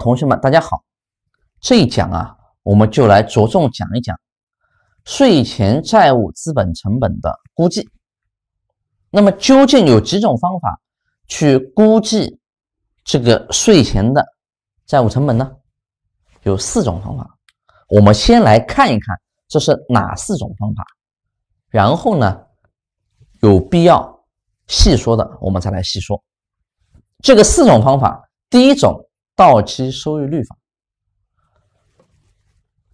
同学们，大家好。这一讲啊，我们就来着重讲一讲税前债务资本成本的估计。那么，究竟有几种方法去估计这个税前的债务成本呢？有四种方法。我们先来看一看这是哪四种方法，然后呢，有必要细说的，我们再来细说。这个四种方法，第一种。到期收益率法，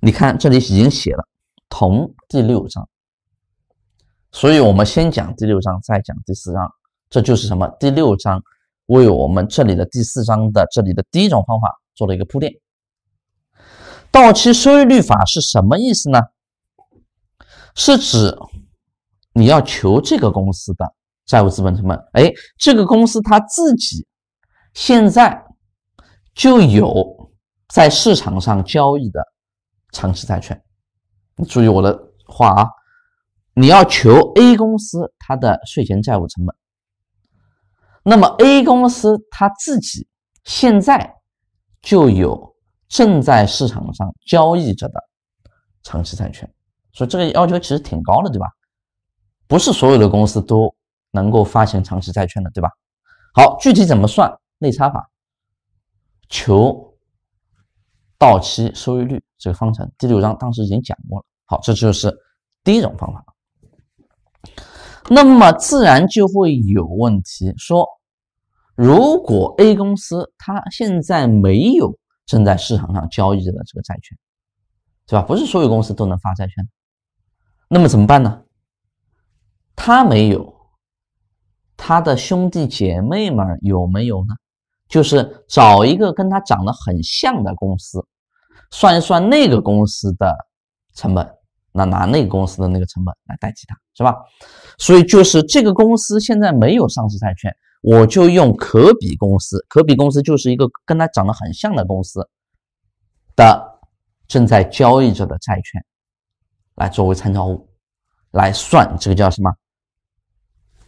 你看这里已经写了同第六章，所以我们先讲第六章，再讲第四章。这就是什么？第六章为我们这里的第四章的这里的第一种方法做了一个铺垫。到期收益率法是什么意思呢？是指你要求这个公司的债务资本成本，哎，这个公司它自己现在。就有在市场上交易的长期债券。你注意我的话啊，你要求 A 公司它的税前债务成本，那么 A 公司它自己现在就有正在市场上交易着的长期债券，所以这个要求其实挺高的，对吧？不是所有的公司都能够发行长期债券的，对吧？好，具体怎么算内差法？求到期收益率这个方程，第六章当时已经讲过了。好，这就是第一种方法。那么自然就会有问题说，如果 A 公司它现在没有正在市场上交易的这个债券，对吧？不是所有公司都能发债券，那么怎么办呢？他没有，他的兄弟姐妹们有没有呢？就是找一个跟它长得很像的公司，算一算那个公司的成本，那拿那个公司的那个成本来代替它，是吧？所以就是这个公司现在没有上市债券，我就用可比公司，可比公司就是一个跟它长得很像的公司的正在交易着的债券，来作为参照物，来算这个叫什么？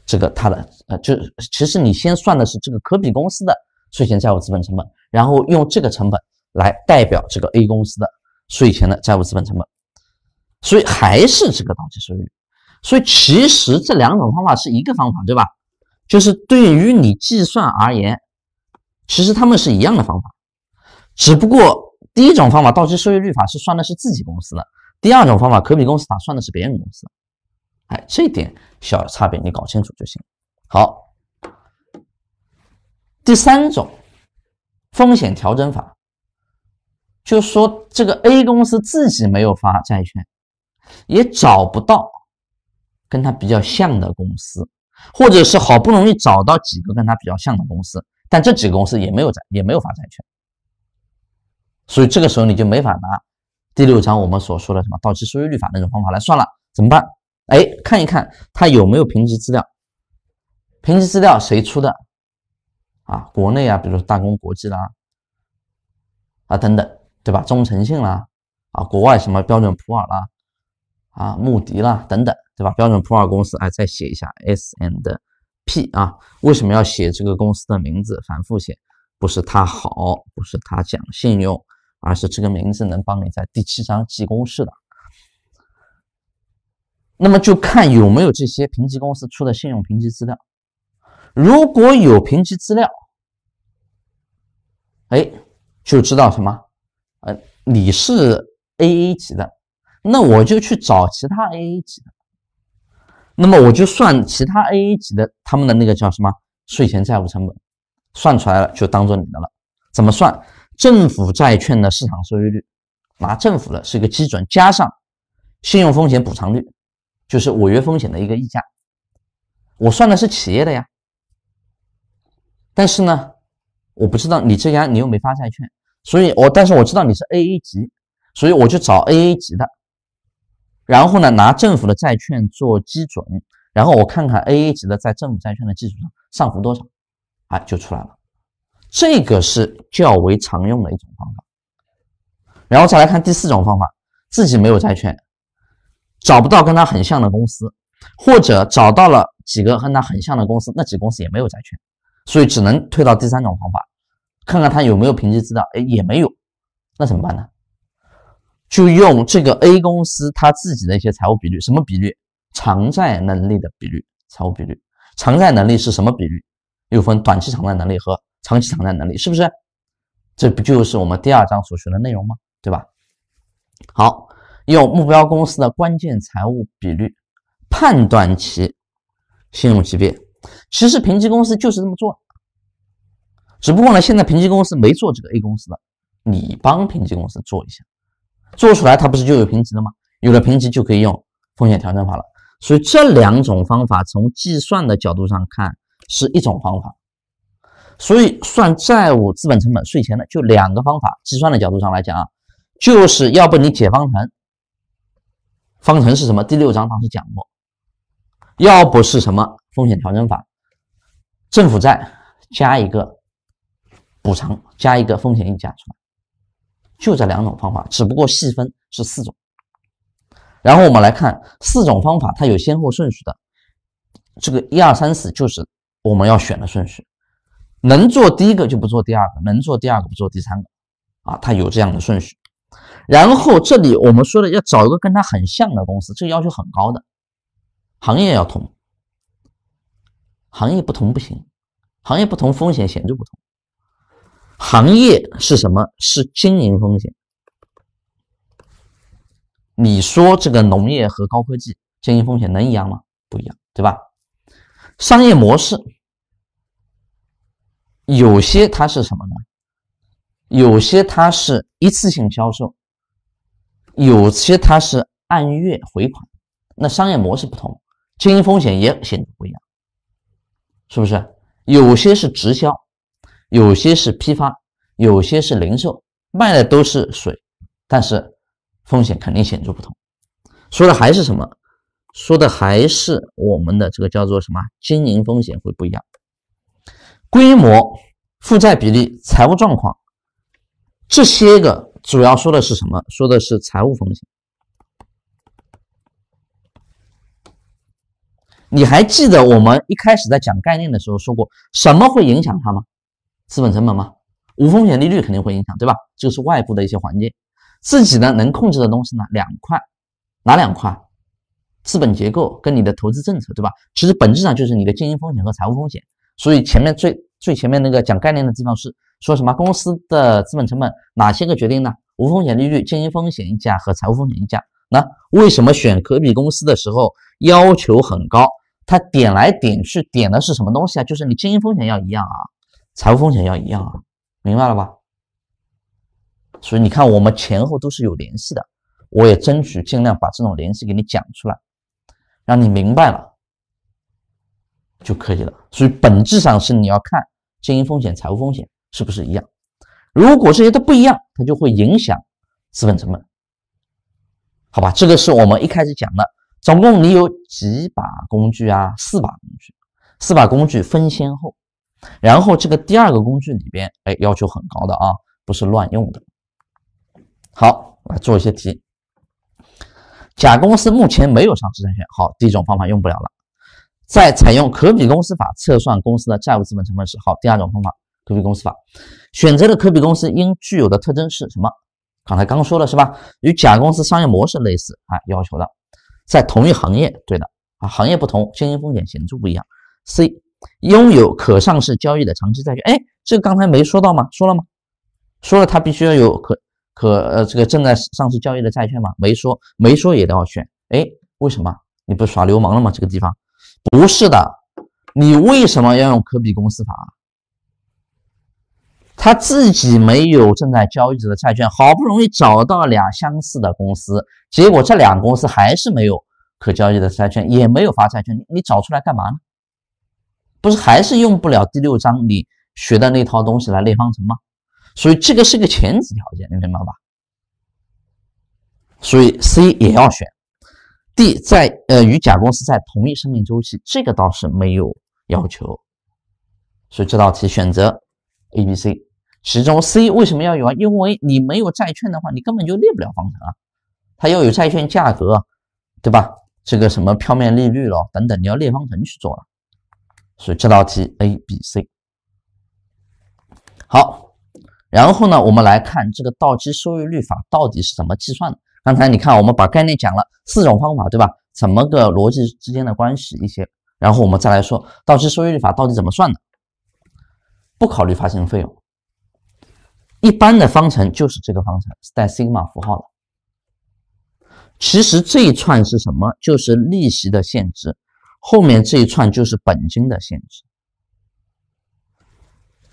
这个它的呃，就其实你先算的是这个可比公司的。税前债务资本成本，然后用这个成本来代表这个 A 公司的税前的债务资本成本，所以还是这个到期收益率。所以其实这两种方法是一个方法，对吧？就是对于你计算而言，其实他们是一样的方法，只不过第一种方法到期收益率法是算的是自己公司的，第二种方法可比公司法算的是别人公司的。哎，这点小差别你搞清楚就行。好。第三种风险调整法，就说这个 A 公司自己没有发债券，也找不到跟他比较像的公司，或者是好不容易找到几个跟他比较像的公司，但这几个公司也没有债，也没有发债券，所以这个时候你就没法拿第六章我们所说的什么到期收益率法那种方法来算了，怎么办？哎，看一看他有没有评级资料，评级资料谁出的？啊，国内啊，比如说大公国际啦，啊等等，对吧？中诚信啦，啊，国外什么标准普尔啦，啊，穆迪啦等等，对吧？标准普尔公司啊，再写一下 S and P 啊，为什么要写这个公司的名字？反复写，不是他好，不是他讲信用，而是这个名字能帮你在第七章记公式的。那么就看有没有这些评级公司出的信用评级资料。如果有评级资料，哎，就知道什么，呃，你是 AA 级的，那我就去找其他 AA 级的，那么我就算其他 AA 级的他们的那个叫什么税前债务成本，算出来了就当做你的了。怎么算？政府债券的市场收益率，拿政府的是一个基准，加上信用风险补偿率，就是违约风险的一个溢价。我算的是企业的呀。但是呢，我不知道你这家你又没发债券，所以我但是我知道你是 AA 级，所以我就找 AA 级的，然后呢拿政府的债券做基准，然后我看看 AA 级的在政府债券的基础上上浮多少，哎，就出来了。这个是较为常用的一种方法。然后再来看第四种方法，自己没有债券，找不到跟他很像的公司，或者找到了几个和他很像的公司，那几个公司也没有债券。所以只能退到第三种方法，看看他有没有评级资料。哎，也没有，那怎么办呢？就用这个 A 公司他自己的一些财务比率，什么比率？偿债能力的比率，财务比率。偿债能力是什么比率？又分短期偿债能力和长期偿债能力，是不是？这不就是我们第二章所学的内容吗？对吧？好，用目标公司的关键财务比率判断其信用级别。其实评级公司就是这么做，只不过呢，现在评级公司没做这个 A 公司的，你帮评级公司做一下，做出来它不是就有评级了吗？有了评级就可以用风险调整法了。所以这两种方法从计算的角度上看是一种方法。所以算债务资本成本税前的就两个方法，计算的角度上来讲啊，就是要不你解方程，方程是什么？第六章当时讲过，要不是什么。风险调整法，政府债加一个补偿，加一个风险溢价出来，就这两种方法，只不过细分是四种。然后我们来看四种方法，它有先后顺序的，这个一二三四就是我们要选的顺序，能做第一个就不做第二个，能做第二个不做第三个，啊，它有这样的顺序。然后这里我们说的要找一个跟它很像的公司，这个要求很高的，行业要同。行业不同不行，行业不同风险显著不同。行业是什么？是经营风险。你说这个农业和高科技经营风险能一样吗？不一样，对吧？商业模式有些它是什么呢？有些它是一次性销售，有些它是按月回款。那商业模式不同，经营风险也显著不一样。是不是有些是直销，有些是批发，有些是零售，卖的都是水，但是风险肯定显著不同。说的还是什么？说的还是我们的这个叫做什么？经营风险会不一样。规模、负债比例、财务状况，这些个主要说的是什么？说的是财务风险。你还记得我们一开始在讲概念的时候说过什么会影响它吗？资本成本吗？无风险利率肯定会影响，对吧？就是外部的一些环境。自己呢能控制的东西呢，两块，哪两块？资本结构跟你的投资政策，对吧？其实本质上就是你的经营风险和财务风险。所以前面最最前面那个讲概念的地方是说什么公司的资本成本哪些个决定呢？无风险利率、经营风险溢价和财务风险溢价。那为什么选可比公司的时候要求很高？他点来点去，点的是什么东西啊？就是你经营风险要一样啊，财务风险要一样啊，明白了吧？所以你看，我们前后都是有联系的，我也争取尽量把这种联系给你讲出来，让你明白了就可以了。所以本质上是你要看经营风险、财务风险是不是一样。如果这些都不一样，它就会影响资本成本。好吧，这个是我们一开始讲的。总共你有几把工具啊？四把工具，四把工具分先后，然后这个第二个工具里边，哎，要求很高的啊，不是乱用的。好，来做一些题。甲公司目前没有上市债券，好，第一种方法用不了了。在采用可比公司法测算公司的债务资本成本时，好，第二种方法，可比公司法选择的可比公司应具有的特征是什么？刚才刚说了是吧？与甲公司商业模式类似啊，要求的。在同一行业，对的啊，行业不同，经营风险显著不一样。C，拥有可上市交易的长期债券，哎，这刚才没说到吗？说了吗？说了，它必须要有可可呃这个正在上市交易的债券吗？没说，没说也都要选，哎，为什么？你不耍流氓了吗？这个地方不是的，你为什么要用可比公司法？他自己没有正在交易的债券，好不容易找到俩相似的公司，结果这两个公司还是没有可交易的债券，也没有发债券，你找出来干嘛呢？不是还是用不了第六章你学的那套东西来列方程吗？所以这个是个前置条件，你明白吧？所以 C 也要选，D 在呃与甲公司在同一生命周期，这个倒是没有要求，所以这道题选择 A、B、C。其中 C 为什么要有啊？因为你没有债券的话，你根本就列不了方程啊。它要有债券价格，对吧？这个什么票面利率咯，等等，你要列方程去做了。所以这道题 A、B、C 好。然后呢，我们来看这个到期收益率法到底是怎么计算的。刚才你看，我们把概念讲了四种方法，对吧？怎么个逻辑之间的关系一些，然后我们再来说到期收益率法到底怎么算的。不考虑发行费用。一般的方程就是这个方程，带 sigma 符号的。其实这一串是什么？就是利息的现值，后面这一串就是本金的现值，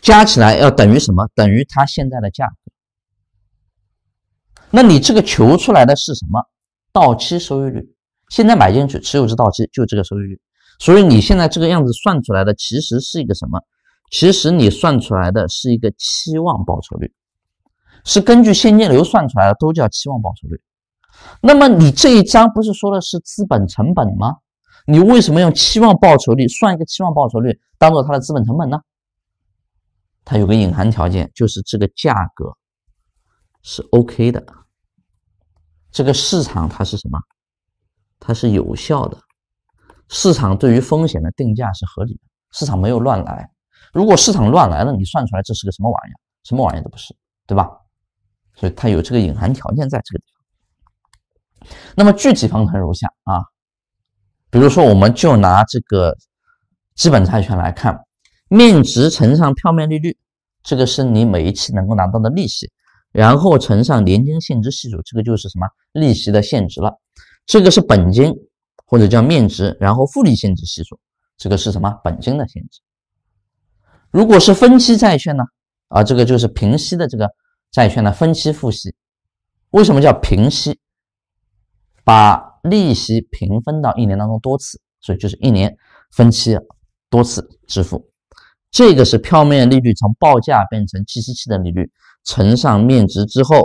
加起来要等于什么？等于它现在的价格。那你这个求出来的是什么？到期收益率。现在买进去，持有至到期，就这个收益率。所以你现在这个样子算出来的其实是一个什么？其实你算出来的是一个期望报酬率。是根据现金流算出来的，都叫期望报酬率。那么你这一章不是说的是资本成本吗？你为什么用期望报酬率算一个期望报酬率，当做它的资本成本呢？它有个隐含条件，就是这个价格是 OK 的，这个市场它是什么？它是有效的，市场对于风险的定价是合理，的，市场没有乱来。如果市场乱来了，你算出来这是个什么玩意？什么玩意都不是，对吧？所以它有这个隐含条件在这个地方。那么具体方程如下啊，比如说我们就拿这个基本债券来看，面值乘上票面利率，这个是你每一期能够拿到的利息，然后乘上年金现值系数，这个就是什么利息的现值了。这个是本金或者叫面值，然后复利现值系数，这个是什么本金的现值。如果是分期债券呢，啊，这个就是平息的这个。债券的分期付息，为什么叫平息？把利息平分到一年当中多次，所以就是一年分期多次支付。这个是票面利率从报价变成计息期的利率，乘上面值之后，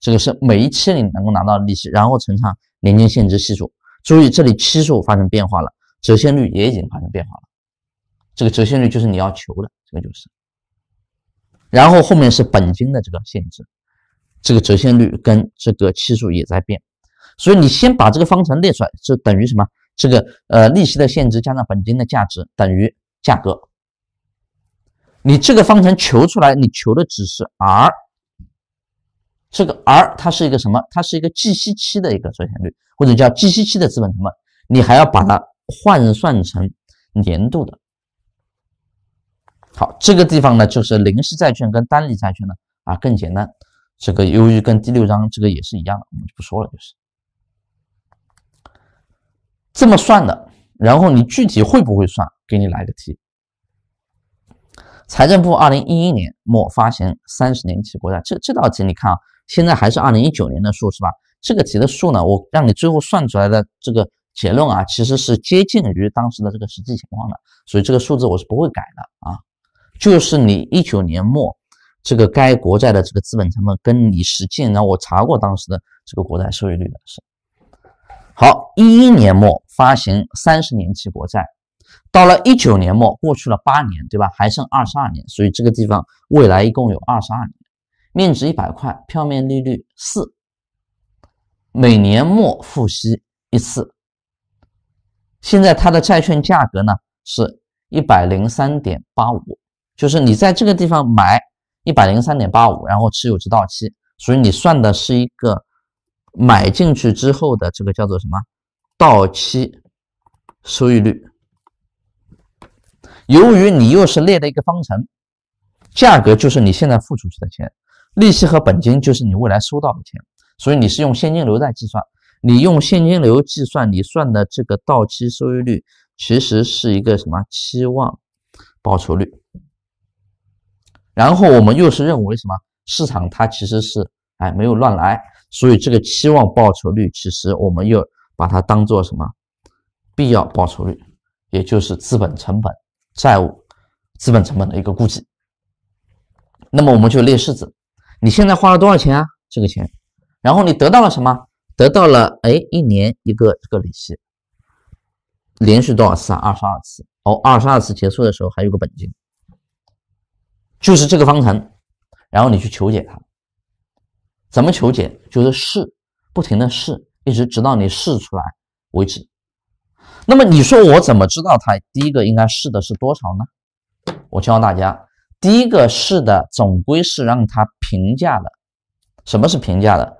这个是每一期你能够拿到利息，然后乘上年金现值系数。注意这里期数发生变化了，折现率也已经发生变化了。这个折现率就是你要求的，这个就是。然后后面是本金的这个限制，这个折现率跟这个期数也在变，所以你先把这个方程列出来，就等于什么？这个呃利息的限值加上本金的价值等于价格。你这个方程求出来，你求的只是 r，这个 r 它是一个什么？它是一个计息期的一个折现率，或者叫计息期的资本成本，你还要把它换算成年度的。好，这个地方呢，就是临时债券跟单利债券呢，啊，更简单。这个由于跟第六章这个也是一样的，我们就不说了，就是这么算的。然后你具体会不会算？给你来个题：财政部二零一一年末发行三十年期国债，这这道题你看啊，现在还是二零一九年的数是吧？这个题的数呢，我让你最后算出来的这个结论啊，其实是接近于当时的这个实际情况的，所以这个数字我是不会改的啊。就是你一九年末这个该国债的这个资本成本，跟你实际，那我查过当时的这个国债收益率的是好。一一年末发行三十年期国债，到了一九年末过去了八年，对吧？还剩二十二年，所以这个地方未来一共有二十二年，面值一百块，票面利率四，每年末付息一次。现在它的债券价格呢是一百零三点八五。就是你在这个地方买一百零三点八五，然后持有至到期，所以你算的是一个买进去之后的这个叫做什么到期收益率。由于你又是列的一个方程，价格就是你现在付出去的钱，利息和本金就是你未来收到的钱，所以你是用现金流在计算。你用现金流计算，你算的这个到期收益率其实是一个什么期望报酬率？然后我们又是认为什么市场它其实是哎没有乱来，所以这个期望报酬率其实我们又把它当做什么必要报酬率，也就是资本成本、债务、资本成本的一个估计。那么我们就列式子，你现在花了多少钱啊？这个钱，然后你得到了什么？得到了哎一年一个这个利息，连续多少次啊？二十二次。哦，二十二次结束的时候还有个本金。就是这个方程，然后你去求解它。怎么求解？就是试，不停的试，一直直到你试出来为止。那么你说我怎么知道它第一个应该试的是多少呢？我教大家，第一个试的总归是让它平价的。什么是平价的？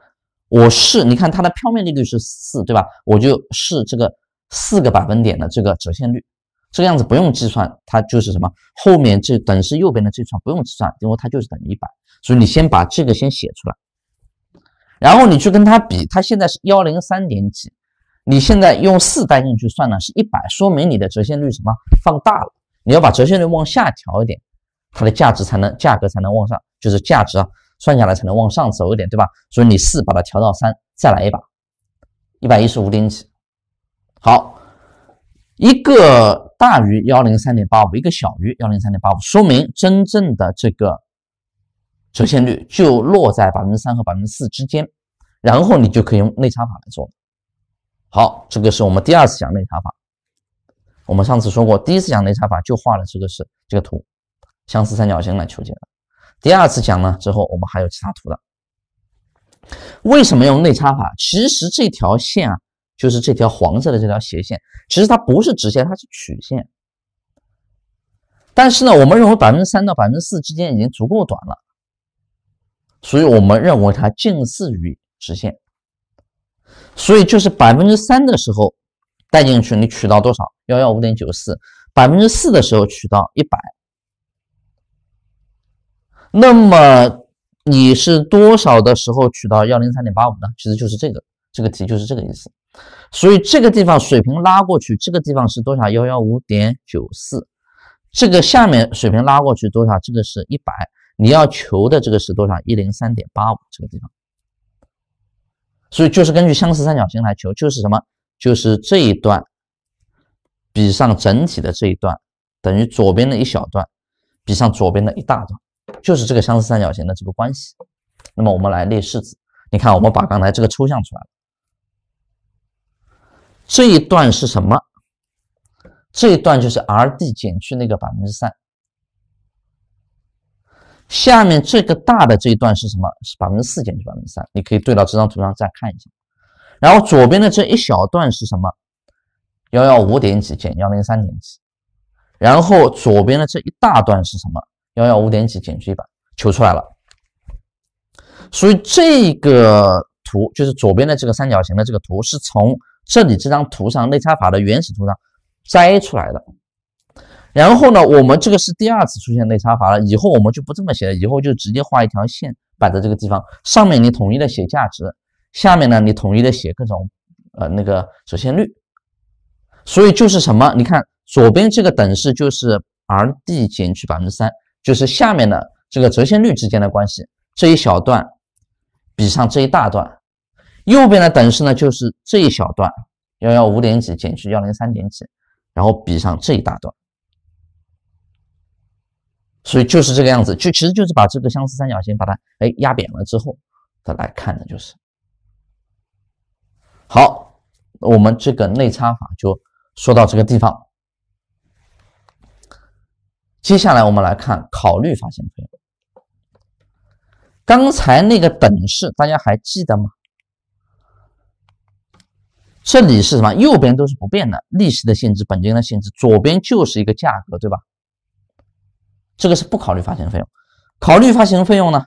我试，你看它的票面利率是四，对吧？我就试这个四个百分点的这个折现率。这个样子不用计算，它就是什么？后面这等式右边的这串不用计算，因为它就是等于一百。所以你先把这个先写出来，然后你去跟它比，它现在是幺零三点几，你现在用四代进去算呢是一百，说明你的折现率什么放大了？你要把折现率往下调一点，它的价值才能价格才能往上，就是价值啊，算下来才能往上走一点，对吧？所以你四把它调到三，再来一把，一百一十五点几。好，一个。大于幺零三点八五，一个小于幺零三点八五，说明真正的这个折现率就落在百分之三和百分之四之间，然后你就可以用内插法来做。好，这个是我们第二次讲内插法。我们上次说过，第一次讲内插法就画了这个是这个图，相似三角形来求解的。第二次讲呢之后，我们还有其他图的。为什么用内插法？其实这条线啊。就是这条黄色的这条斜线，其实它不是直线，它是曲线。但是呢，我们认为百分之三到百分之四之间已经足够短了，所以我们认为它近似于直线。所以就是百分之三的时候带进去，你取到多少？幺幺五点九四。百分之四的时候取到一百。那么你是多少的时候取到幺零三点八五呢？其实就是这个。这个题就是这个意思，所以这个地方水平拉过去，这个地方是多少幺幺五点九四，这个下面水平拉过去多少？这个是一百，你要求的这个是多少？一零三点八五，这个地方。所以就是根据相似三角形来求，就是什么？就是这一段比上整体的这一段等于左边的一小段比上左边的一大段，就是这个相似三角形的这个关系。那么我们来列式子，你看，我们把刚才这个抽象出来了。这一段是什么？这一段就是 R D 减去那个百分之三。下面这个大的这一段是什么？是百分之四减去百分之三。你可以对到这张图上再看一下。然后左边的这一小段是什么？幺幺五点几减幺零三点几。然后左边的这一大段是什么？幺幺五点几减去一百，求出来了。所以这个图就是左边的这个三角形的这个图是从。这里这张图上内插法的原始图上摘出来的，然后呢，我们这个是第二次出现内插法了，以后我们就不这么写了，以后就直接画一条线摆在这个地方上面，你统一的写价值，下面呢你统一的写各种呃那个折现率，所以就是什么？你看左边这个等式就是 r d 减去百分之三，就是下面的这个折现率之间的关系，这一小段比上这一大段。右边的等式呢，就是这一小段幺幺五点几减去幺零三点几，然后比上这一大段，所以就是这个样子，就其实就是把这个相似三角形把它哎压扁了之后再来看的，就是好，我们这个内插法就说到这个地方，接下来我们来看考虑法先推。刚才那个等式大家还记得吗？这里是什么？右边都是不变的，利息的性质，本金的性质，左边就是一个价格，对吧？这个是不考虑发行费用，考虑发行费用呢，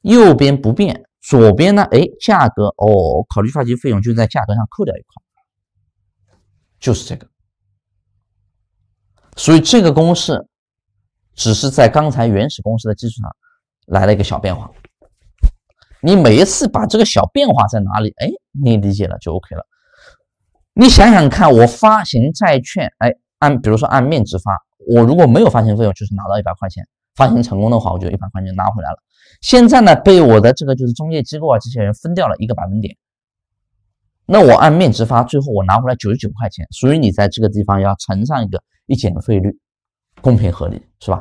右边不变，左边呢，哎，价格哦，考虑发行费用就在价格上扣掉一块，就是这个。所以这个公式只是在刚才原始公式的基础上来了一个小变化。你每一次把这个小变化在哪里？哎，你理解了就 OK 了。你想想看，我发行债券，哎，按比如说按面值发，我如果没有发行费用，就是拿到一百块钱。发行成功的话，我就一百块钱拿回来了。现在呢，被我的这个就是中介机构啊这些人分掉了一个百分点。那我按面值发，最后我拿回来九十九块钱。所以你在这个地方要乘上一个一减的费率，公平合理是吧？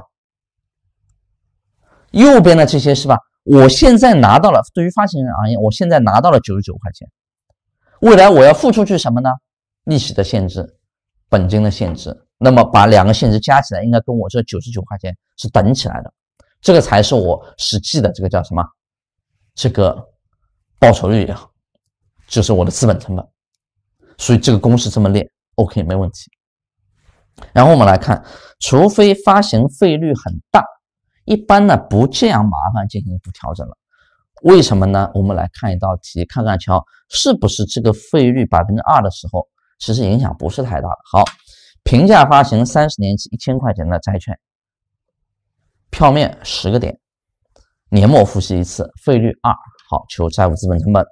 右边的这些是吧？我现在拿到了，对于发行人而言，我现在拿到了九十九块钱。未来我要付出去什么呢？利息的限制，本金的限制。那么把两个限制加起来，应该跟我这九十九块钱是等起来的。这个才是我实际的，这个叫什么？这个报酬率也好，就是我的资本成本。所以这个公式这么列，OK，没问题。然后我们来看，除非发行费率很大。一般呢不这样麻烦进行一步调整了，为什么呢？我们来看一道题，看看瞧是不是这个费率百分之二的时候，其实影响不是太大的。好，平价发行三十年期一千块钱的债券，票面十个点，年末复息一次，费率二。好，求债务资本成本。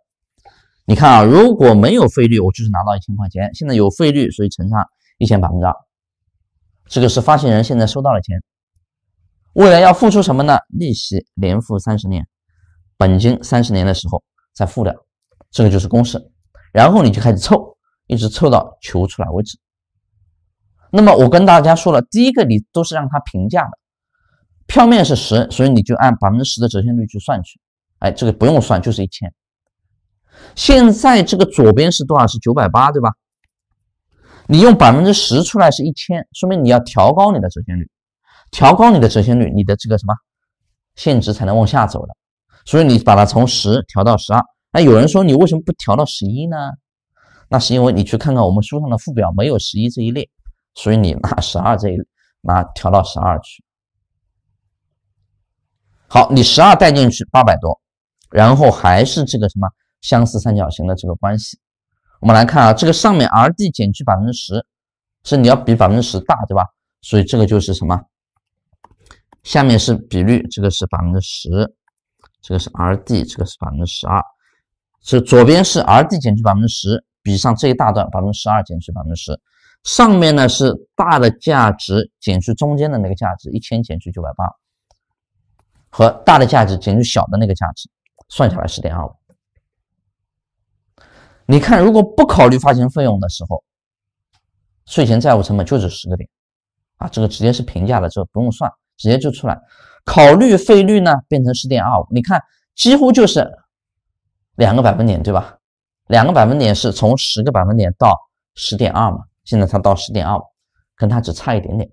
你看啊，如果没有费率，我就是拿到一千块钱。现在有费率，所以乘上一千百分之二，这个是发行人现在收到的钱。未来要付出什么呢？利息连付三十年，本金三十年的时候再付的，这个就是公式。然后你就开始凑，一直凑到求出来为止。那么我跟大家说了，第一个你都是让他平价的，票面是十，所以你就按百分之十的折现率去算去。哎，这个不用算就是一千。现在这个左边是多少？是九百八，对吧？你用百分之十出来是一千，说明你要调高你的折现率。调高你的折现率，你的这个什么限值才能往下走的。所以你把它从十调到十二。那有人说你为什么不调到十一呢？那是因为你去看看我们书上的附表，没有十一这一列，所以你拿十二这一拿调到十二去。好，你十二带进去八百多，然后还是这个什么相似三角形的这个关系。我们来看啊，这个上面 R D 减去百分之十，是你要比百分之十大，对吧？所以这个就是什么？下面是比率，这个是百分之十，这个是 R D，这个是百分之十二。是左边是 R D 减去百分之十，比上这一大段百分之十二减去百分之十。上面呢是大的价值减去中间的那个价值一千减去九百八，和大的价值减去小的那个价值，算下来十点二五。你看，如果不考虑发行费用的时候，税前债务成本就是十个点啊。这个直接是平价这个不用算。直接就出来，考虑费率呢变成十点二五，你看几乎就是两个百分点，对吧？两个百分点是从十个百分点到十点二嘛，现在它到十点二5跟它只差一点点，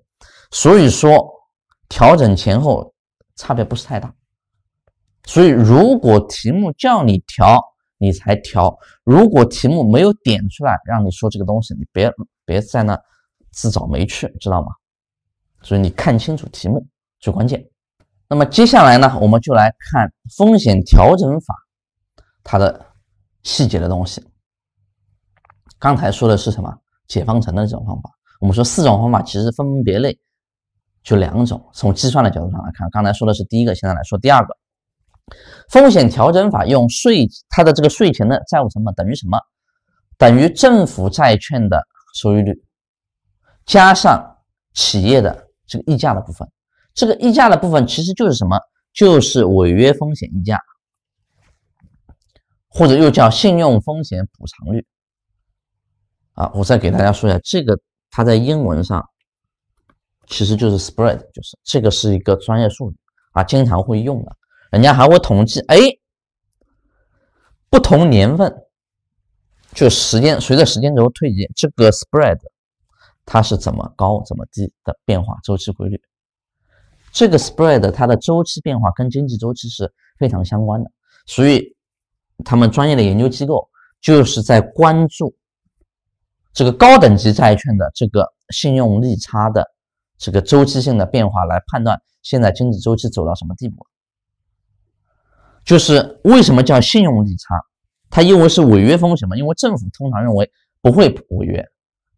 所以说调整前后差别不是太大。所以如果题目叫你调，你才调；如果题目没有点出来让你说这个东西，你别别在那自找没趣，知道吗？所以你看清楚题目。最关键。那么接下来呢，我们就来看风险调整法它的细节的东西。刚才说的是什么？解方程的这种方法。我们说四种方法其实分门别类就两种。从计算的角度上来看，刚才说的是第一个，现在来说第二个。风险调整法用税它的这个税前的债务成本等于什么？等于政府债券的收益率加上企业的这个溢价的部分。这个溢价的部分其实就是什么？就是违约风险溢价，或者又叫信用风险补偿率。啊，我再给大家说一下，这个它在英文上其实就是 spread，就是这个是一个专业术语啊，经常会用的。人家还会统计，哎，不同年份就时间随着时间轴推进，这个 spread 它是怎么高、怎么低的变化周期规律。这个 spread 它的周期变化跟经济周期是非常相关的，所以他们专业的研究机构就是在关注这个高等级债券的这个信用利差的这个周期性的变化来判断现在经济周期走到什么地步。就是为什么叫信用利差？它因为是违约风险嘛，因为政府通常认为不会违约，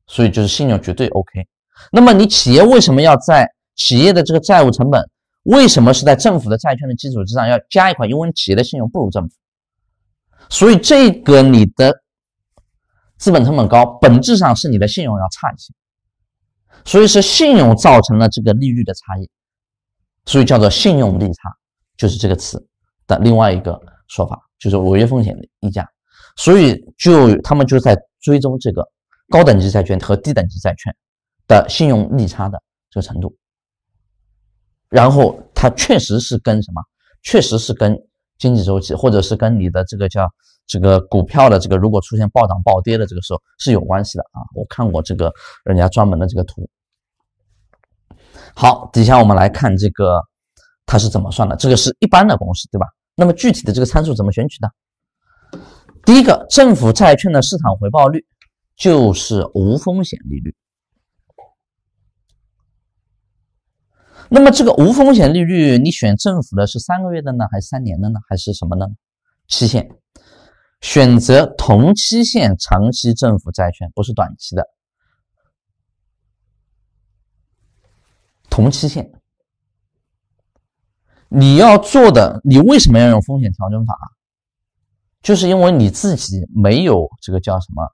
所以就是信用绝对 OK。那么你企业为什么要在？企业的这个债务成本为什么是在政府的债券的基础之上要加一块？因为企业的信用不如政府，所以这个你的资本成本高，本质上是你的信用要差一些，所以是信用造成了这个利率的差异，所以叫做信用利差，就是这个词的另外一个说法，就是违约风险的溢价。所以就他们就在追踪这个高等级债券和低等级债券的信用利差的这个程度。然后它确实是跟什么，确实是跟经济周期，或者是跟你的这个叫这个股票的这个，如果出现暴涨暴跌的这个时候是有关系的啊。我看过这个人家专门的这个图。好，底下我们来看这个它是怎么算的，这个是一般的公式对吧？那么具体的这个参数怎么选取的？第一个，政府债券的市场回报率就是无风险利率。那么这个无风险利率，你选政府的是三个月的呢，还是三年的呢，还是什么呢？期限选择同期限长期政府债券，不是短期的。同期限，你要做的，你为什么要用风险调整法？就是因为你自己没有这个叫什么？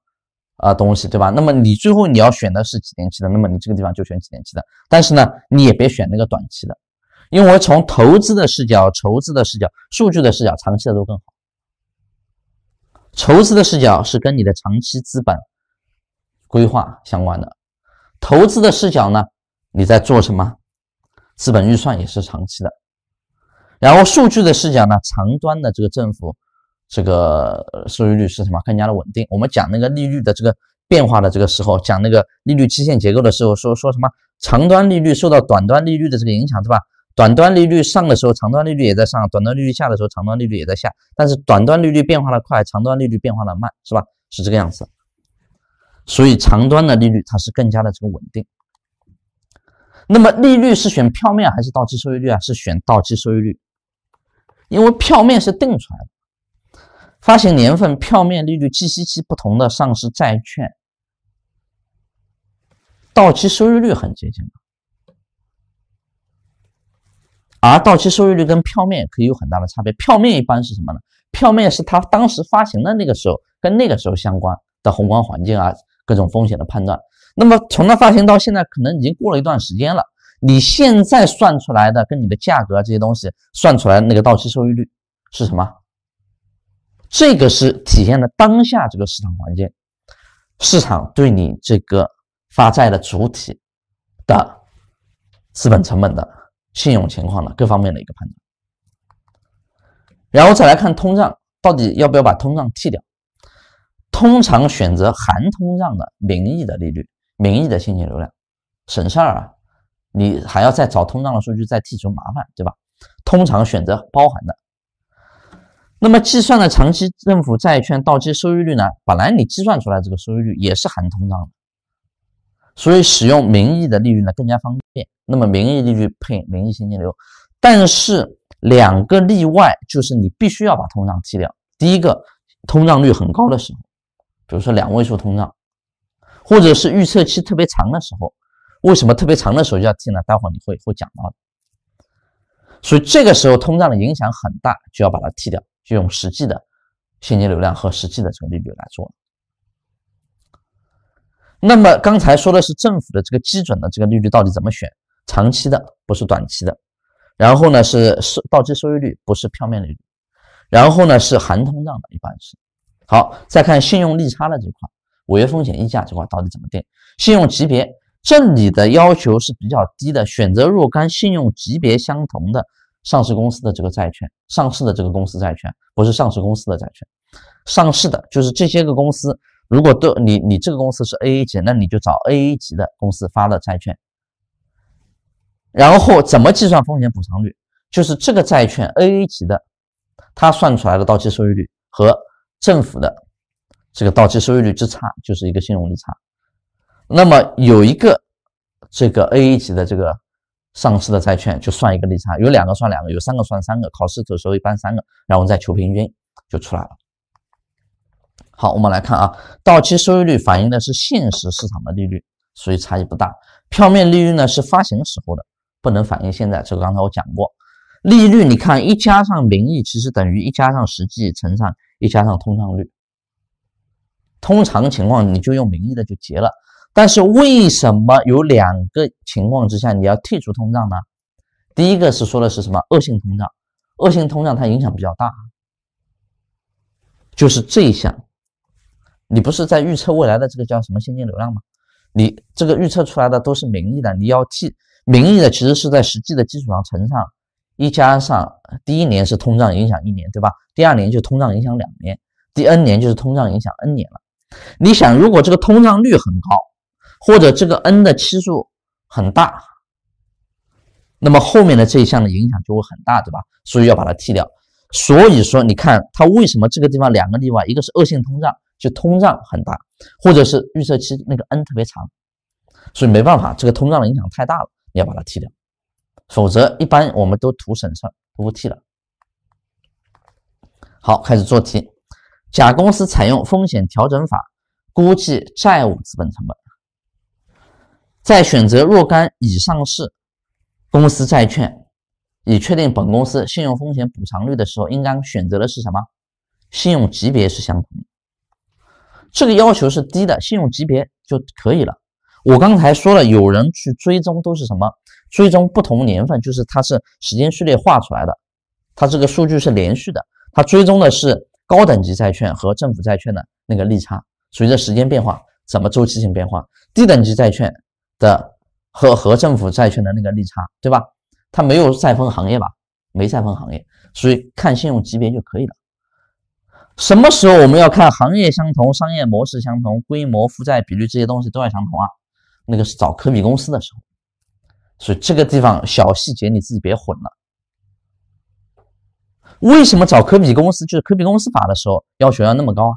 啊，东西对吧？那么你最后你要选的是几年期的，那么你这个地方就选几年期的。但是呢，你也别选那个短期的，因为从投资的视角、筹资的视角、数据的视角，长期的都更好。筹资的视角是跟你的长期资本规划相关的，投资的视角呢，你在做什么资本预算也是长期的，然后数据的视角呢，长端的这个政府。这个收益率是什么？更加的稳定。我们讲那个利率的这个变化的这个时候，讲那个利率期限结构的时候，说说什么？长端利率受到短端利率的这个影响，是吧？短端利率上的时候，长端利率也在上；短端利率下的时候，长端利率也在下。但是短端利率变化的快，长端利率变化的慢，是吧？是这个样子。所以长端的利率它是更加的这个稳定。那么利率是选票面还是到期收益率啊？是选到期收益率，因为票面是定出来的。发行年份、票面利率、计息期不同的上市债券，到期收益率很接近，而到期收益率跟票面可以有很大的差别。票面一般是什么呢？票面是它当时发行的那个时候，跟那个时候相关的宏观环境啊，各种风险的判断。那么从它发行到现在，可能已经过了一段时间了。你现在算出来的跟你的价格这些东西算出来那个到期收益率是什么？这个是体现了当下这个市场环境，市场对你这个发债的主体的资本成本的信用情况的各方面的一个判断。然后再来看通胀，到底要不要把通胀剔掉？通常选择含通胀的名义的利率、名义的现金流量，省事儿啊！你还要再找通胀的数据再剔除麻烦，对吧？通常选择包含的。那么计算的长期政府债券到期收益率呢？本来你计算出来这个收益率也是含通胀的，所以使用名义的利率呢更加方便。那么名义利率配名义现金流，但是两个例外就是你必须要把通胀剔掉。第一个，通胀率很高的时候，比如说两位数通胀，或者是预测期特别长的时候，为什么特别长的时候要剔呢？待会你会会讲到的。所以这个时候通胀的影响很大，就要把它剔掉。就用实际的现金流量和实际的这利率来做。那么刚才说的是政府的这个基准的这个利率到底怎么选？长期的不是短期的。然后呢是收到期收益率不是票面利率。然后呢是含通胀的，一般是。好，再看信用利差的这块，违约风险溢价这块到底怎么定？信用级别这里的要求是比较低的，选择若干信用级别相同的。上市公司的这个债券，上市的这个公司债券不是上市公司的债券，上市的就是这些个公司。如果都你你这个公司是 AA 级，那你就找 AA 级的公司发的债券。然后怎么计算风险补偿率？就是这个债券 AA 级的，它算出来的到期收益率和政府的这个到期收益率之差，就是一个信用利差。那么有一个这个 AA 级的这个。上市的债券就算一个利差，有两个算两个，有三个算三个。考试的时候一般三个，然后再求平均就出来了。好，我们来看啊，到期收益率反映的是现实市场的利率，所以差异不大。票面利率呢是发行时候的，不能反映现在。这个刚才我讲过，利率你看一加上名义，其实等于一加上实际乘上一加上通胀率。通常情况你就用名义的就结了。但是为什么有两个情况之下你要剔除通胀呢？第一个是说的是什么？恶性通胀，恶性通胀它影响比较大，就是这一项。你不是在预测未来的这个叫什么现金流量吗？你这个预测出来的都是名义的，你要记名义的，其实是在实际的基础上乘上一加上第一年是通胀影响一年，对吧？第二年就通胀影响两年，第 n 年就是通胀影响 n 年了。你想，如果这个通胀率很高？或者这个 n 的期数很大，那么后面的这一项的影响就会很大，对吧？所以要把它剔掉。所以说，你看它为什么这个地方两个例外，一个是恶性通胀，就通胀很大，或者是预测期那个 n 特别长，所以没办法，这个通胀的影响太大了，你要把它剔掉。否则一般我们都图省事，都不剔了。好，开始做题。甲公司采用风险调整法估计债务资本成本。在选择若干已上市公司债券以确定本公司信用风险补偿率的时候，应当选择的是什么？信用级别是相同的，这个要求是低的，信用级别就可以了。我刚才说了，有人去追踪都是什么？追踪不同年份，就是它是时间序列画出来的，它这个数据是连续的，它追踪的是高等级债券和政府债券的那个利差，随着时间变化怎么周期性变化？低等级债券。的和和政府债券的那个利差，对吧？它没有再分行业吧？没再分行业，所以看信用级别就可以了。什么时候我们要看行业相同、商业模式相同、规模负债比率这些东西都要相同啊？那个是找可比公司的时候，所以这个地方小细节你自己别混了。为什么找科比公司就是科比公司法的时候要求要那么高啊？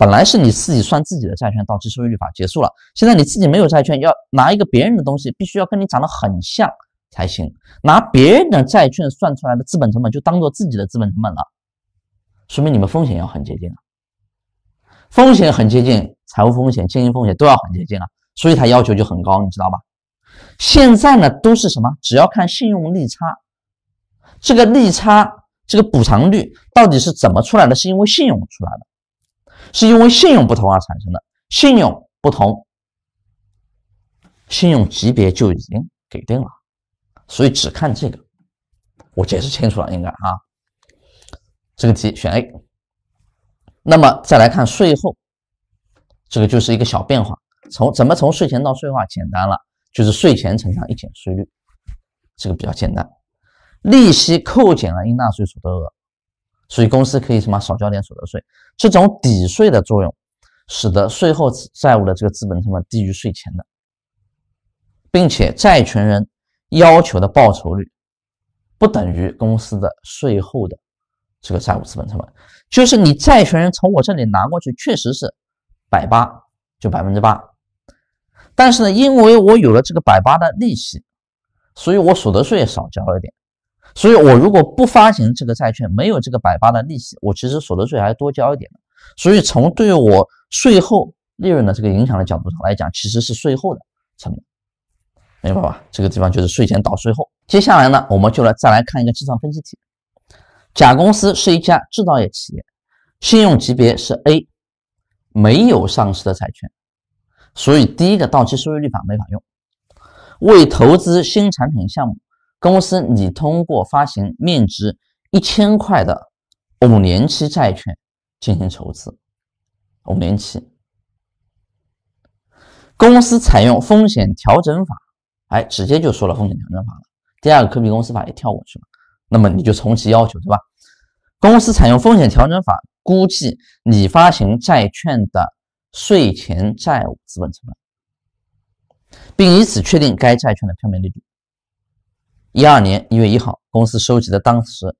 本来是你自己算自己的债券到期收益率法结束了，现在你自己没有债券，要拿一个别人的东西，必须要跟你长得很像才行。拿别人的债券算出来的资本成本就当做自己的资本成本了，说明你们风险要很接近了，风险很接近，财务风险、经营风险都要很接近了，所以它要求就很高，你知道吧？现在呢都是什么？只要看信用利差，这个利差、这个补偿率到底是怎么出来的？是因为信用出来的。是因为信用不同而产生的，信用不同，信用级别就已经给定了，所以只看这个，我解释清楚了，应该啊，这个题选 A。那么再来看税后，这个就是一个小变化，从怎么从税前到税后，简单了，就是税前乘上一减税率，这个比较简单，利息扣减了应纳税所得额。所以公司可以什么少交点所得税，这种抵税的作用，使得税后债务的这个资本成本低于税前的，并且债权人要求的报酬率不等于公司的税后的这个债务资本成本，就是你债权人从我这里拿过去确实是百八，就百分之八，但是呢，因为我有了这个百八的利息，所以我所得税也少交了一点。所以，我如果不发行这个债券，没有这个百八的利息，我其实所得税还多交一点。所以，从对我税后利润的这个影响的角度上来讲，其实是税后的成本，明白吧？这个地方就是税前倒税后。接下来呢，我们就来再来看一个计算分析题。甲公司是一家制造业企业，信用级别是 A，没有上市的债券，所以第一个到期收益率法没法用。为投资新产品项目。公司你通过发行面值一千块的五年期债券进行筹资，五年期。公司采用风险调整法，哎，直接就说了风险调整法了。第二个科比公司法也跳过去了。那么你就从其要求，对吧？公司采用风险调整法估计拟发行债券的税前债务资本成本，并以此确定该债券的票面利率。一二年一月一号，公司收集的当时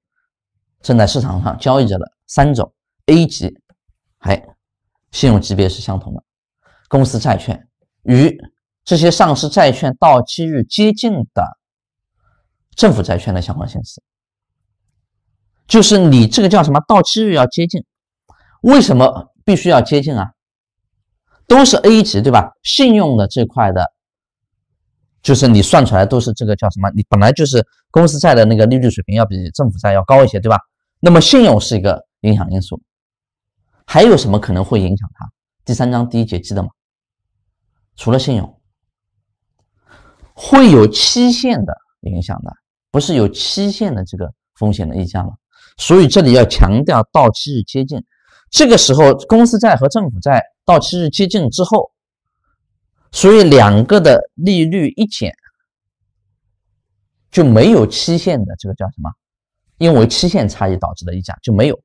正在市场上交易着的三种 A 级，还信用级别是相同的公司债券，与这些上市债券到期日接近的政府债券的相关信息，就是你这个叫什么？到期日要接近，为什么必须要接近啊？都是 A 级对吧？信用的这块的。就是你算出来都是这个叫什么？你本来就是公司债的那个利率水平要比政府债要高一些，对吧？那么信用是一个影响因素，还有什么可能会影响它？第三章第一节记得吗？除了信用，会有期限的影响的，不是有期限的这个风险的溢价吗？所以这里要强调到期日接近，这个时候公司债和政府债到期日接近之后。所以两个的利率一减，就没有期限的这个叫什么？因为期限差异导致的溢价就没有。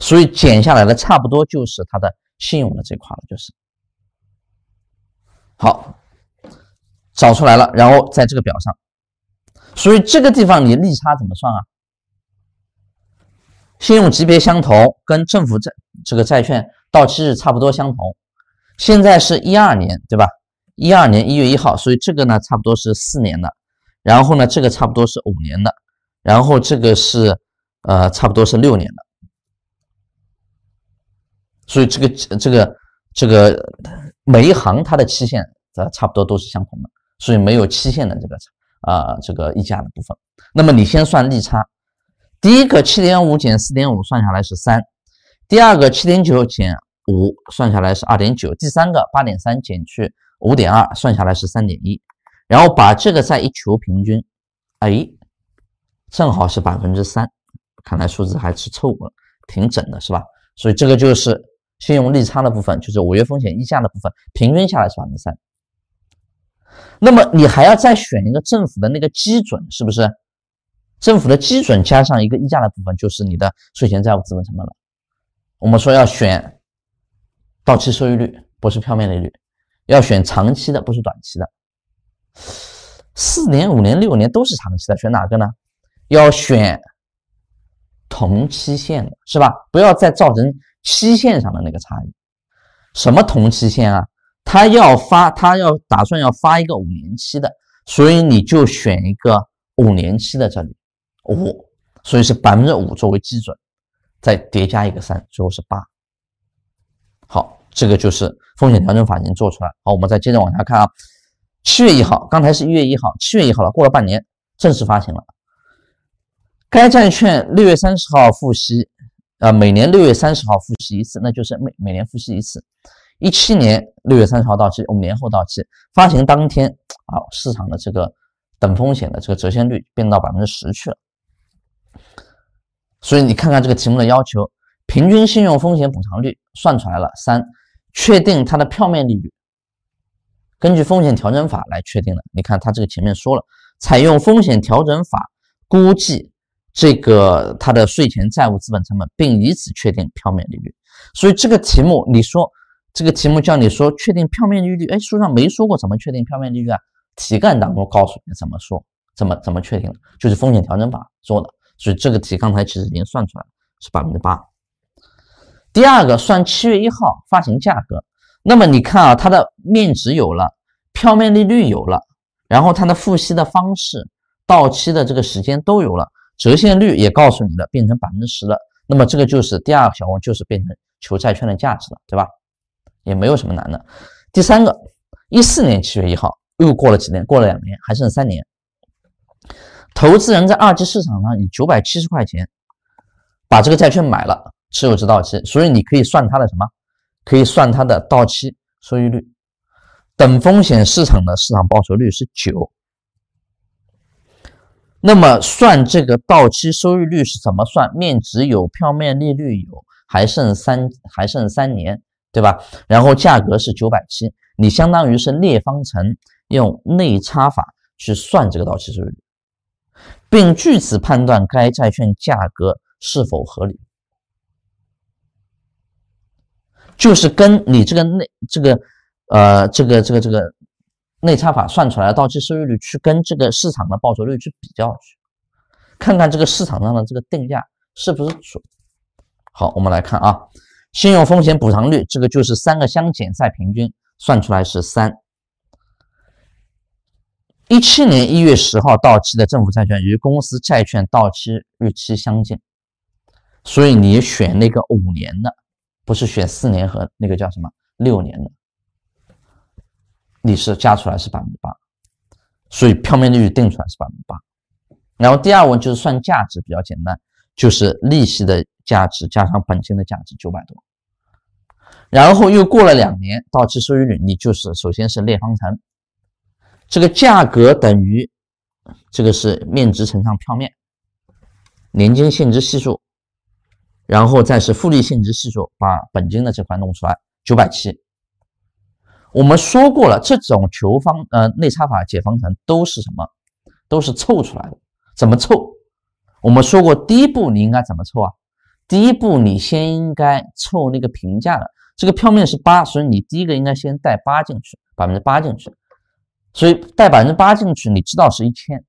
所以减下来的差不多就是它的信用的这块了，就是好找出来了。然后在这个表上，所以这个地方你利差怎么算啊？信用级别相同，跟政府债这个债券到期日差不多相同。现在是一二年，对吧？一二年一月一号，所以这个呢，差不多是四年的。然后呢，这个差不多是五年的。然后这个是，呃，差不多是六年的。所以这个这个这个每一行它的期限呃差不多都是相同的，所以没有期限的这个啊这个溢价的部分。那么你先算利差，第一个七点五减四点五，算下来是三。第二个七点九减。五算下来是二点九，第三个八点三减去五点二，算下来是三点一，然后把这个再一求平均，哎，正好是百分之三，看来数字还是凑合，挺整的是吧？所以这个就是信用利差的部分，就是违约风险溢价的部分，平均下来是百分之三。那么你还要再选一个政府的那个基准，是不是？政府的基准加上一个溢价的部分，就是你的税前债务资本成本了。我们说要选。到期收益率不是票面利率，要选长期的，不是短期的。四年、五年、六年都是长期的，选哪个呢？要选同期限的，是吧？不要再造成期限上的那个差异。什么同期限啊？他要发，他要打算要发一个五年期的，所以你就选一个五年期的。这里五，所以是百分之五作为基准，再叠加一个三，最后是八。好。这个就是风险调整法已经做出来。好，我们再接着往下看啊。七月一号，刚才是一月一号，七月一号了，过了半年，正式发行了。该债券六月三十号付息，啊，每年六月三十号付息一次，那就是每每年付息一次。一七年六月三十号到期，我们年后到期。发行当天啊，市场的这个等风险的这个折现率变到百分之十去了。所以你看看这个题目的要求，平均信用风险补偿率算出来了三。确定它的票面利率，根据风险调整法来确定的。你看它这个前面说了，采用风险调整法估计这个它的税前债务资本成本，并以此确定票面利率。所以这个题目，你说这个题目叫你说确定票面利率，哎，书上没说过怎么确定票面利率啊？题干当中告诉你怎么说，怎么怎么确定的，就是风险调整法做的。所以这个题刚才其实已经算出来了，是百分之八。第二个算七月一号发行价格，那么你看啊，它的面值有了，票面利率有了，然后它的付息的方式、到期的这个时间都有了，折现率也告诉你了，变成百分之十了。那么这个就是第二个小问，就是变成求债券的价值了，对吧？也没有什么难的。第三个，一四年七月一号又过了几年？过了两年，还剩三年。投资人在二级市场上以九百七十块钱把这个债券买了。持有至到期，所以你可以算它的什么？可以算它的到期收益率。等风险市场的市场报酬率是九。那么算这个到期收益率是怎么算？面值有，票面利率有，还剩三还剩三年，对吧？然后价格是九百七，你相当于是列方程，用内插法去算这个到期收益率，并据此判断该债券价格是否合理。就是跟你这个内这个，呃，这个这个这个内差法算出来的到期收益率去跟这个市场的报酬率去比较去，看看这个市场上的这个定价是不是准。好，我们来看啊，信用风险补偿率这个就是三个相减再平均算出来是三。一七年一月十号到期的政府债券与公司债券到期日期相近，所以你选那个五年的。不是选四年和那个叫什么六年的，你是加出来是百分之八，所以票面利率定出来是百分之八。然后第二问就是算价值比较简单，就是利息的价值加上本金的价值九百多。然后又过了两年，到期收益率你就是首先是列方程，这个价格等于这个是面值乘上票面，年金现值系数。然后再是复利现值系数，把本金的这块弄出来九百七。我们说过了，这种求方呃内差法解方程都是什么？都是凑出来的，怎么凑？我们说过，第一步你应该怎么凑啊？第一步你先应该凑那个平价的，这个票面是八，所以你第一个应该先带八进去，百分之八进去，所以带百分之八进去，你知道是一千。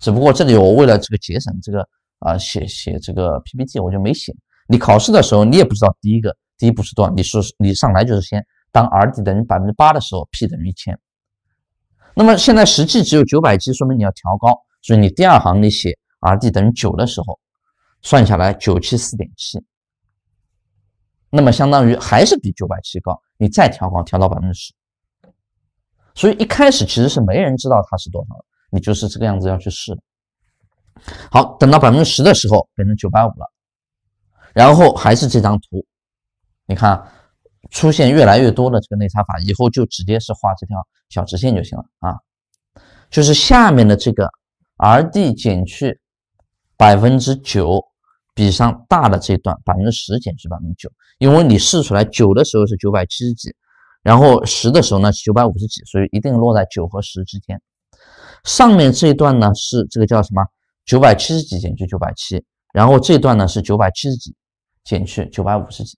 只不过这里我为了这个节省这个。啊，写写这个 PPT 我就没写。你考试的时候你也不知道第一个第一步是多少，你是你上来就是先当 R D 等于百分之八的时候，P 等于一千。那么现在实际只有九百七，说明你要调高。所以你第二行你写 R D 等于九的时候，算下来九七四点七。那么相当于还是比九百七高，你再调高调到百分之十。所以一开始其实是没人知道它是多少的，你就是这个样子要去试的。好，等到百分之十的时候变成九5五了，然后还是这张图，你看出现越来越多的这个内插法，以后就直接是画这条小直线就行了啊，就是下面的这个 R D 减去百分之九比上大的这一段百分之十减去百分之九，因为你试出来九的时候是九百七十几，然后十的时候呢九百五十几，所以一定落在九和十之间。上面这一段呢是这个叫什么？九百七十几减去九百七，然后这段呢是九百七十几减去九百五十几。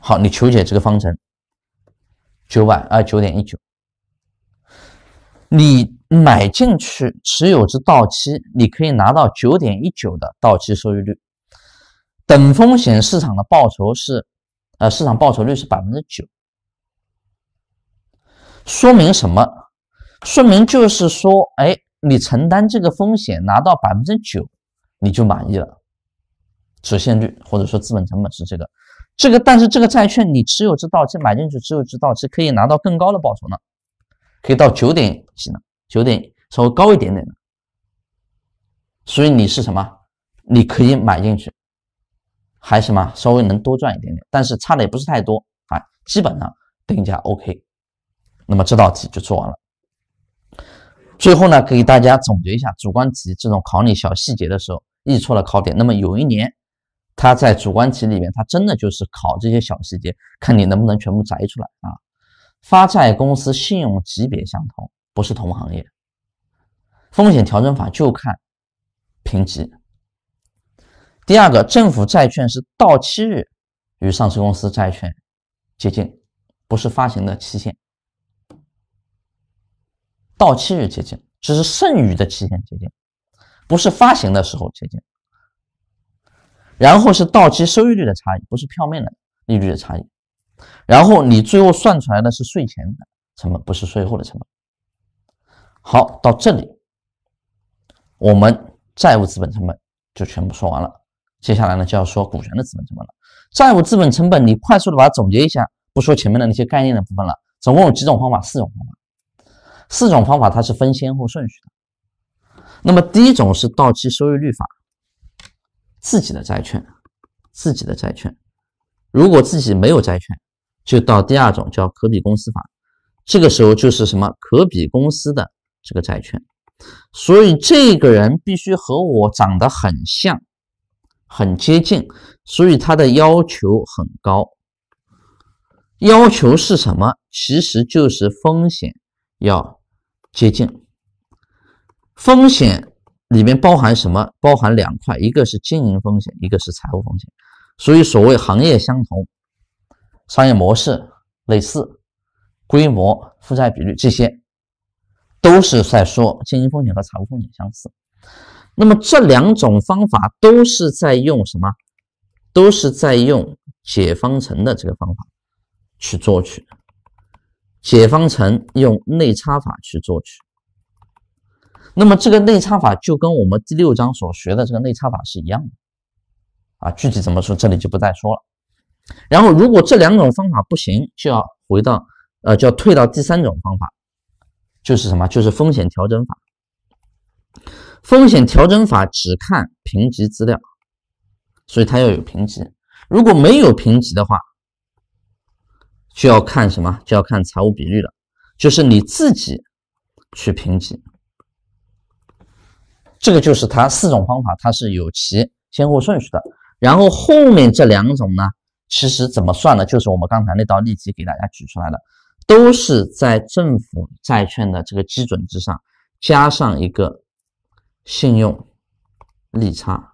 好，你求解这个方程，九百啊九点一九。你买进去，持有至到期，你可以拿到九点一九的到期收益率。等风险市场的报酬是，呃，市场报酬率是百分之九。说明什么？说明就是说，哎。你承担这个风险拿到百分之九，你就满意了。折现率或者说资本成本是这个，这个但是这个债券你持有至到期买进去持有至到期可以拿到更高的报酬呢，可以到九点几呢，九点稍微高一点点的。所以你是什么？你可以买进去，还什么稍微能多赚一点点，但是差的也不是太多啊，基本上定价 OK。那么这道题就做完了。最后呢，给大家总结一下主观题这种考你小细节的时候易错的考点。那么有一年，他在主观题里面，他真的就是考这些小细节，看你能不能全部摘出来啊。发债公司信用级别相同，不是同行业，风险调整法就看评级。第二个，政府债券是到期日与上市公司债券接近，不是发行的期限。到期日结清，只是剩余的期限结清，不是发行的时候结清。然后是到期收益率的差异，不是票面的利率的差异。然后你最后算出来的是税前的成本，不是税后的成本。好，到这里我们债务资本成本就全部说完了。接下来呢，就要说股权的资本成本了。债务资本成本，你快速的把它总结一下，不说前面的那些概念的部分了。总共有几种方法，四种方法。四种方法，它是分先后顺序的。那么第一种是到期收益率法，自己的债券，自己的债券。如果自己没有债券，就到第二种，叫可比公司法。这个时候就是什么可比公司的这个债券，所以这个人必须和我长得很像，很接近，所以他的要求很高。要求是什么？其实就是风险。要接近风险里面包含什么？包含两块，一个是经营风险，一个是财务风险。所以所谓行业相同、商业模式类似、规模、负债比率这些，都是在说经营风险和财务风险相似。那么这两种方法都是在用什么？都是在用解方程的这个方法去做去。解方程用内插法去做去，那么这个内插法就跟我们第六章所学的这个内插法是一样的，啊，具体怎么说这里就不再说了。然后如果这两种方法不行，就要回到呃，就要退到第三种方法，就是什么？就是风险调整法。风险调整法只看评级资料，所以它要有评级。如果没有评级的话，就要看什么，就要看财务比率了，就是你自己去评级。这个就是它四种方法，它是有其先后顺序的。然后后面这两种呢，其实怎么算呢？就是我们刚才那道例题给大家举出来的，都是在政府债券的这个基准之上加上一个信用利差。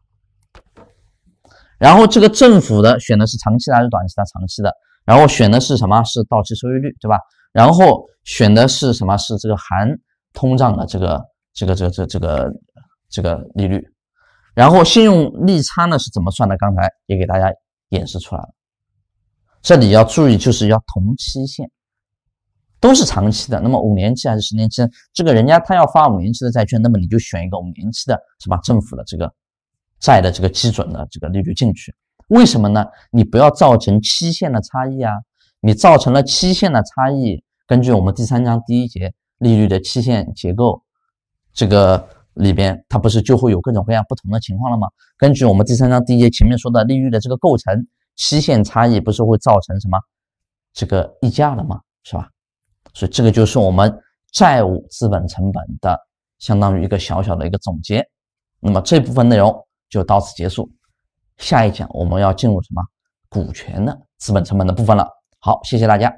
然后这个政府的选的是长期的还是短期？的？长期的。然后选的是什么？是到期收益率，对吧？然后选的是什么？是这个含通胀的这个这个这个这个这个这个利率。然后信用利差呢是怎么算的？刚才也给大家演示出来了。这里要注意，就是要同期限，都是长期的。那么五年期还是十年期？这个人家他要发五年期的债券，那么你就选一个五年期的，是吧？政府的这个债的这个基准的这个利率进去。为什么呢？你不要造成期限的差异啊！你造成了期限的差异，根据我们第三章第一节利率的期限结构，这个里边它不是就会有各种各样不同的情况了吗？根据我们第三章第一节前面说的利率的这个构成，期限差异不是会造成什么这个溢价了吗？是吧？所以这个就是我们债务资本成本的相当于一个小小的一个总结。那么这部分内容就到此结束。下一讲我们要进入什么股权的资本成本的部分了。好，谢谢大家。